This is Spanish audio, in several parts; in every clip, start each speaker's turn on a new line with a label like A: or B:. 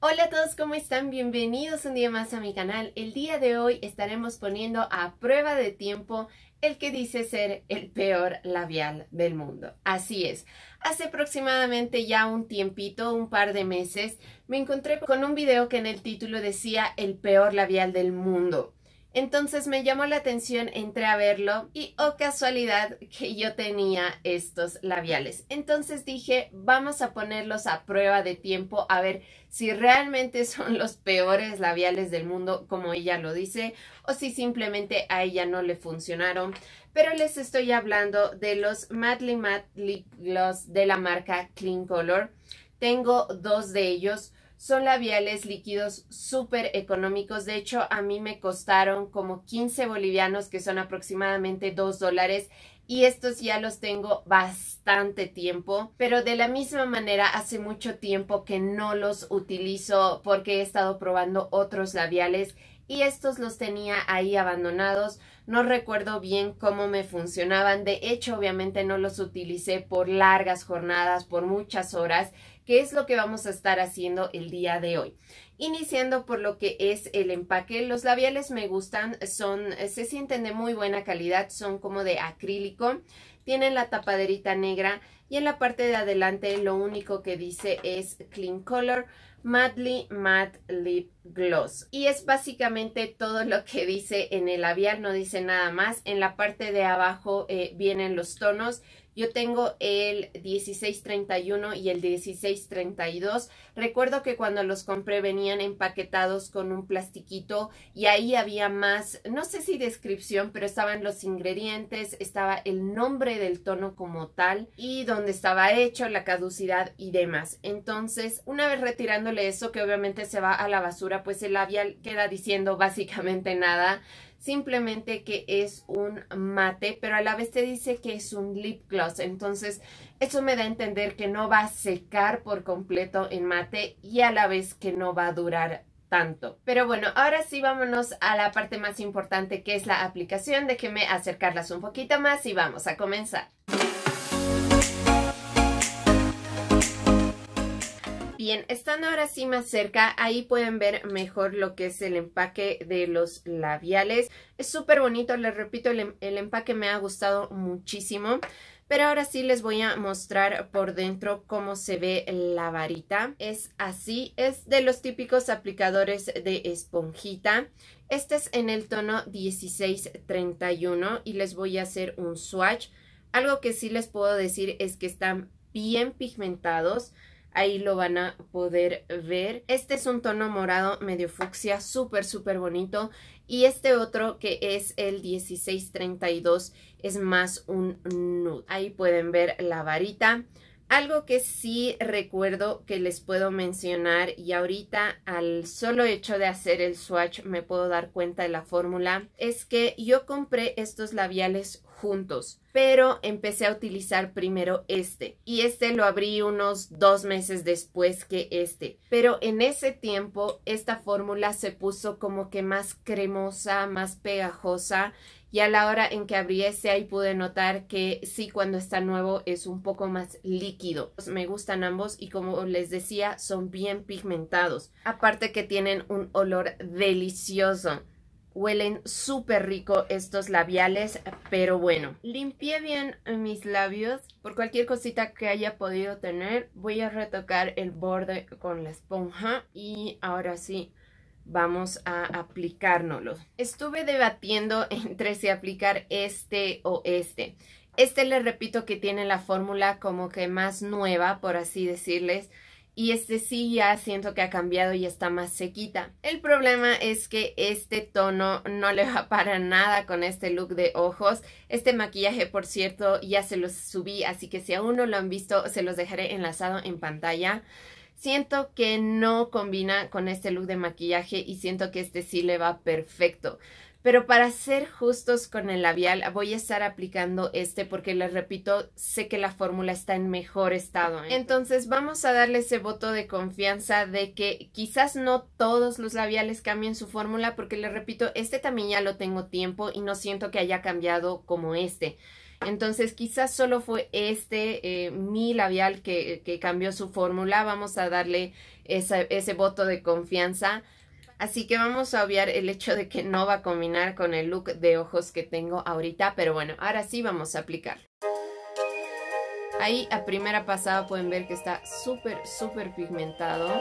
A: Hola a todos, ¿cómo están? Bienvenidos un día más a mi canal. El día de hoy estaremos poniendo a prueba de tiempo el que dice ser el peor labial del mundo. Así es, hace aproximadamente ya un tiempito, un par de meses, me encontré con un video que en el título decía el peor labial del mundo. Entonces me llamó la atención, entré a verlo y oh casualidad que yo tenía estos labiales. Entonces dije, vamos a ponerlos a prueba de tiempo a ver si realmente son los peores labiales del mundo como ella lo dice o si simplemente a ella no le funcionaron. Pero les estoy hablando de los Madly Matte Gloss de la marca Clean Color. Tengo dos de ellos son labiales líquidos súper económicos. De hecho, a mí me costaron como 15 bolivianos, que son aproximadamente 2 dólares. Y estos ya los tengo bastante tiempo, pero de la misma manera hace mucho tiempo que no los utilizo porque he estado probando otros labiales y estos los tenía ahí abandonados. No recuerdo bien cómo me funcionaban. De hecho, obviamente no los utilicé por largas jornadas, por muchas horas qué es lo que vamos a estar haciendo el día de hoy. Iniciando por lo que es el empaque, los labiales me gustan, son, se sienten de muy buena calidad, son como de acrílico, tienen la tapaderita negra y en la parte de adelante lo único que dice es Clean Color Madly Matte Lip Gloss. Y es básicamente todo lo que dice en el labial, no dice nada más. En la parte de abajo eh, vienen los tonos. Yo tengo el 1631 y el 1632. Recuerdo que cuando los compré venían empaquetados con un plastiquito y ahí había más, no sé si descripción, pero estaban los ingredientes, estaba el nombre del tono como tal y donde estaba hecho, la caducidad y demás. Entonces, una vez retirándole eso, que obviamente se va a la basura pues el labial queda diciendo básicamente nada, simplemente que es un mate, pero a la vez te dice que es un lip gloss, entonces eso me da a entender que no va a secar por completo en mate y a la vez que no va a durar tanto. Pero bueno, ahora sí vámonos a la parte más importante que es la aplicación, déjeme acercarlas un poquito más y vamos a comenzar. Bien, estando ahora sí más cerca, ahí pueden ver mejor lo que es el empaque de los labiales. Es súper bonito, les repito, em, el, empaque me ha gustado muchísimo. Pero ahora sí les voy a mostrar por dentro cómo se ve la varita. Es así, es de los típicos aplicadores de esponjita. Este es en el tono 1631 y les voy a hacer un swatch. Algo que sí les puedo decir es que están bien pigmentados. Ahí lo van a poder ver. Este es un tono morado medio fucsia, súper, súper bonito. Y este otro que es el 1632 es más un nude. Ahí pueden ver la varita. Algo que sí recuerdo que les puedo mencionar y ahorita al solo hecho de hacer el swatch me puedo dar cuenta de la fórmula es que yo compré estos labiales juntos pero empecé a utilizar primero este y este lo abrí unos dos meses después que este pero en ese tiempo esta fórmula se puso como que más cremosa más pegajosa y a la hora en que abrí ese ahí pude notar que sí cuando está nuevo es un poco más líquido. Me gustan ambos y como les decía son bien pigmentados. Aparte que tienen un olor delicioso. Huelen súper rico estos labiales, pero bueno. Limpié bien mis labios. Por cualquier cosita que haya podido tener, voy a retocar el borde con la esponja. Y ahora sí, vamos a aplicárnoslo. Estuve debatiendo entre si aplicar este o este. Este les repito que tiene la fórmula como que más nueva, por así decirles. Y este sí ya siento que ha cambiado y está más sequita. El problema es que este tono no le va para nada con este look de ojos. Este maquillaje, por cierto, ya se los subí, así que si aún no lo han visto, se los dejaré enlazado en pantalla. Siento que no combina con este look de maquillaje y siento que este sí le va perfecto. Pero para ser justos con el labial, voy a estar aplicando este porque les repito, sé que la fórmula está en mejor estado. ¿eh? Entonces vamos a darle ese voto de confianza de que quizás no todos los labiales cambien su fórmula porque les repito, este también ya lo tengo tiempo y no siento que haya cambiado como este. Entonces quizás solo fue este eh, mi labial que, cambió su fórmula. Vamos a darle ese voto de confianza. Así que vamos a obviar el hecho de que no va a combinar con el look de ojos que tengo ahorita, pero bueno, ahora sí vamos a aplicar Ahí a primera pasada pueden ver que está súper, súper pigmentado.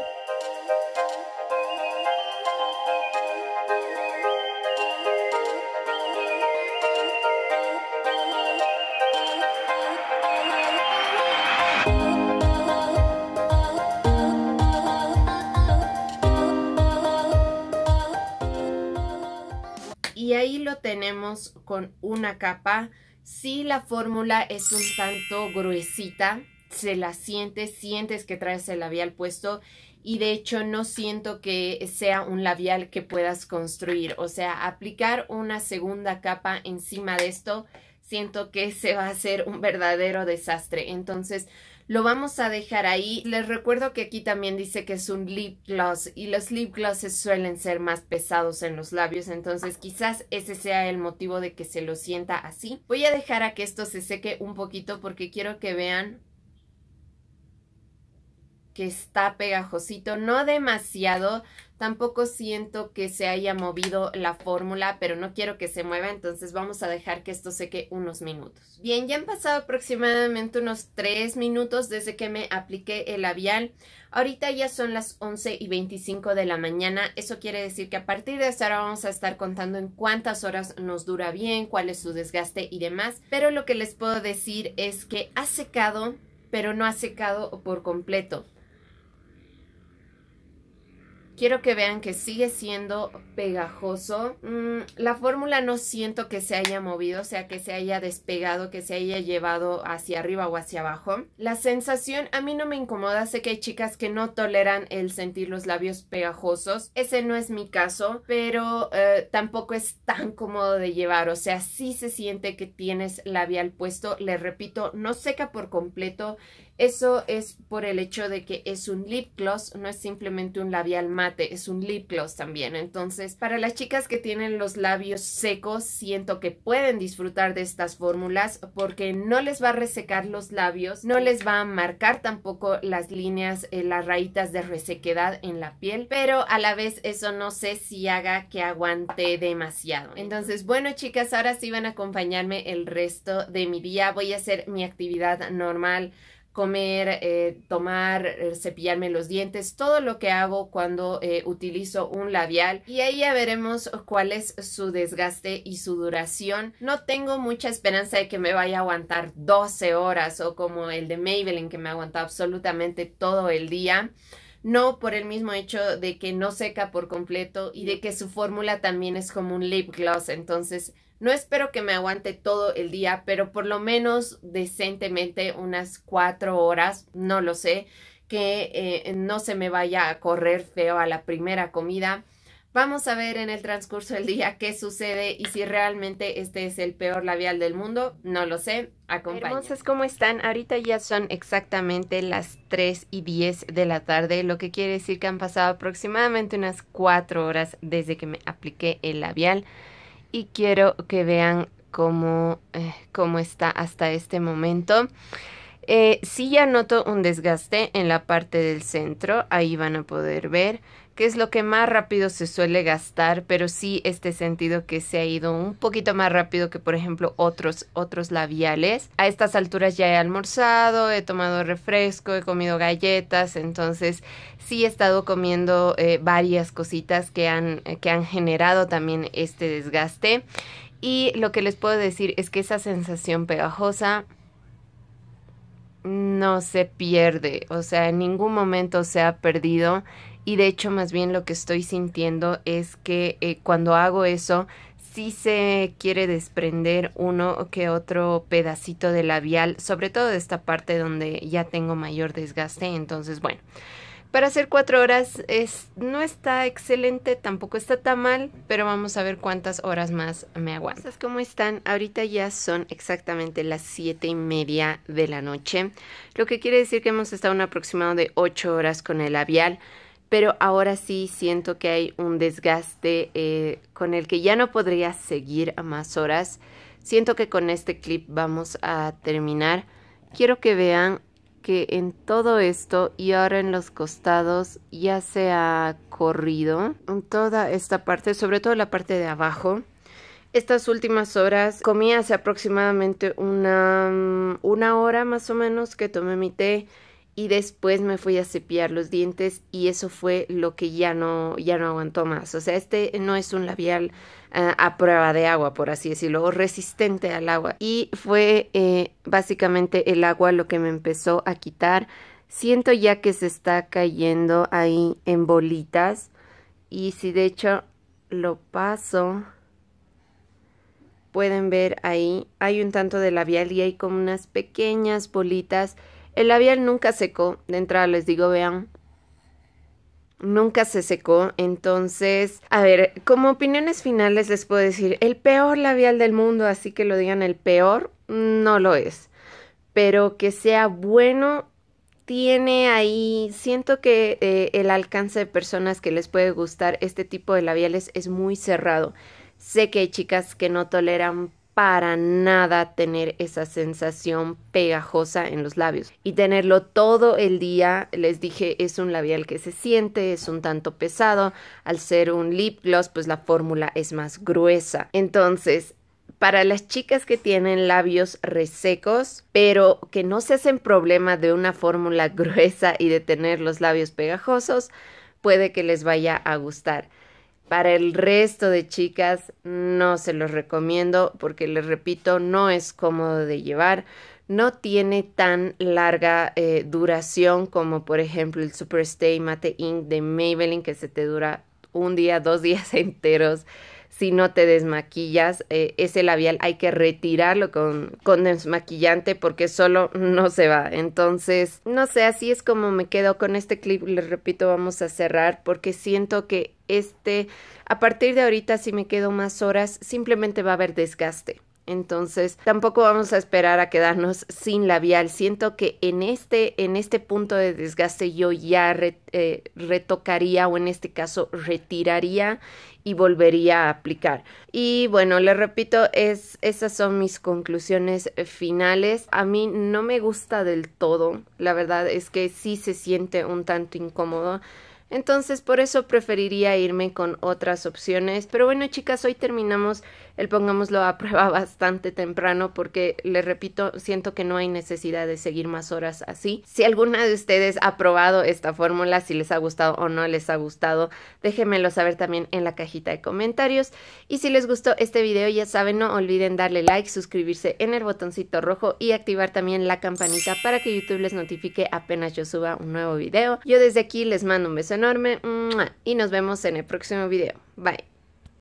A: tenemos con una capa. Si la fórmula es un tanto gruesita, se la siente, sientes que traes el labial puesto y de hecho no siento que sea un labial que puedas construir. O sea, aplicar una segunda capa encima de esto, siento que se va a hacer un verdadero desastre. Entonces, lo vamos a dejar ahí. Les recuerdo que aquí también dice que es un lip gloss y los lip glosses suelen ser más pesados en los labios, entonces quizás ese sea el motivo de que se lo sienta así. Voy a dejar a que esto se seque un poquito porque quiero que vean que está pegajosito, no demasiado, tampoco siento que se haya movido la fórmula, pero no quiero que se mueva, entonces vamos a dejar que esto seque unos minutos. Bien, ya han pasado aproximadamente unos 3 minutos desde que me apliqué el labial. Ahorita ya son las 11 y 25 de la mañana, eso quiere decir que a partir de ahora vamos a estar contando en cuántas horas nos dura bien, cuál es su desgaste y demás, pero lo que les puedo decir es que ha secado, pero no ha secado por completo Quiero que vean que sigue siendo pegajoso. Mm, la fórmula no siento que se haya movido, o sea, que se haya despegado, que se haya llevado hacia arriba o hacia abajo. La sensación a mí no me incomoda, sé que hay chicas que no toleran el sentir los labios pegajosos. Ese no es mi caso, pero eh, tampoco es tan cómodo de llevar, o sea, sí se siente que tienes labial puesto. Les repito, no seca por completo eso es por el hecho de que es un lip gloss, no es simplemente un labial mate, es un lip gloss también. Entonces, para las chicas que tienen los labios secos, siento que pueden disfrutar de estas fórmulas porque no les va a resecar los labios, no les va a marcar tampoco las líneas, eh, las rayitas de resequedad en la piel, pero a la vez eso no sé si haga que aguante demasiado. Entonces, bueno chicas, ahora sí van a acompañarme el resto de mi día. Voy a hacer mi actividad normal comer, eh, tomar, eh, cepillarme los dientes, todo lo que hago cuando eh, utilizo un labial y ahí ya veremos cuál es su desgaste y su duración. No tengo mucha esperanza de que me vaya a aguantar 12 horas o como el de Maybelline que me aguanta absolutamente todo el día no por el mismo hecho de que no seca por completo y de que su fórmula también es como un lip gloss, entonces no espero que me aguante todo el día, pero por lo menos decentemente unas cuatro horas, no lo sé, que eh, no se me vaya a correr feo a la primera comida. Vamos a ver en el transcurso del día qué sucede y si realmente este es el peor labial del mundo. No lo sé. Hermosas, ¿cómo están? Ahorita ya son exactamente las 3 y 10 de la tarde, lo que quiere decir que han pasado aproximadamente unas cuatro horas desde que me apliqué el labial y quiero que vean cómo, eh, cómo está hasta este momento. Eh, sí ya noto un desgaste en la parte del centro, ahí van a poder ver, que es lo que más rápido se suele gastar, pero sí este sentido que se ha ido un poquito más rápido que por ejemplo otros, otros labiales. A estas alturas ya he almorzado, he tomado refresco, he comido galletas, entonces sí he estado comiendo eh, varias cositas que han, que han generado también este desgaste. Y lo que les puedo decir es que esa sensación pegajosa no se pierde, o sea, en ningún momento se ha perdido y de hecho más bien lo que estoy sintiendo es que eh, cuando hago eso sí se quiere desprender uno que otro pedacito de labial, sobre todo de esta parte donde ya tengo mayor desgaste, entonces bueno. Para hacer cuatro horas es, no está excelente, tampoco está tan mal, pero vamos a ver cuántas horas más me aguanto. ¿Cómo están? Ahorita ya son exactamente las siete y media de la noche, lo que quiere decir que hemos estado un aproximado de ocho horas con el labial pero ahora sí siento que hay un desgaste eh, con el que ya no podría seguir a más horas. Siento que con este clip vamos a terminar. Quiero que vean que en todo esto y ahora en los costados ya se ha corrido en toda esta parte, sobre todo la parte de abajo. Estas últimas horas comí hace aproximadamente una, mm, una hora más o menos que tomé mi té y después me fui a cepillar los dientes y eso fue lo que ya no, ya no aguantó más. O sea, este no es un labial eh, a prueba de agua, por así decirlo, o resistente al agua. Y fue eh, básicamente el agua lo que me empezó a quitar. Siento ya que se está cayendo ahí en bolitas y si de hecho lo paso pueden ver ahí hay un tanto de labial y hay como unas pequeñas bolitas el labial nunca secó, de entrada les digo, vean. Nunca se secó, entonces, a ver, como opiniones finales les puedo decir, el peor labial del mundo, así que lo digan el peor, no lo es. Pero que sea bueno, tiene ahí, siento que eh, el alcance de personas que les puede gustar este tipo de labiales es muy cerrado. Sé que hay chicas que no toleran para nada tener esa sensación pegajosa en los labios y tenerlo todo el día. Les dije, es un labial que se siente, es un tanto pesado. Al ser un lip gloss, pues la fórmula es más gruesa. Entonces, para las chicas que tienen labios resecos, pero que no se hacen problema de una fórmula gruesa y de tener los labios pegajosos, puede que les vaya a gustar. Para el resto de chicas no se los recomiendo porque les repito, no es cómodo de llevar, no tiene tan larga eh, duración como por ejemplo el Super Stay Matte Ink de Maybelline que se te dura un día, dos días enteros si no te desmaquillas, eh, ese labial hay que retirarlo con, con desmaquillante porque solo no se va. Entonces, no sé, así es como me quedo con este clip. Les repito, vamos a cerrar porque siento que este, a partir de ahorita, si me quedo más horas, simplemente va a haber desgaste. Entonces, tampoco vamos a esperar a quedarnos sin labial. Siento que en este, en este punto de desgaste yo ya eh, retocaría o en este caso retiraría y volvería a aplicar. Y bueno, les repito, esas son mis conclusiones finales. A mí no me gusta del todo. La verdad es que sí se siente un tanto incómodo. Entonces por eso preferiría irme con otras opciones. Pero bueno chicas, hoy terminamos el pongámoslo a prueba bastante temprano porque les repito, siento que no hay necesidad de seguir más horas así. Si alguna de ustedes ha probado esta fórmula, si les ha gustado o no les ha gustado, déjenmelo saber también en la cajita de comentarios. Y si les gustó este video, ya saben, no olviden darle like, suscribirse en el botoncito rojo y activar también la campanita para que YouTube les notifique apenas yo suba un nuevo video. Yo desde aquí les mando un beso enorme y nos vemos en el próximo video. Bye.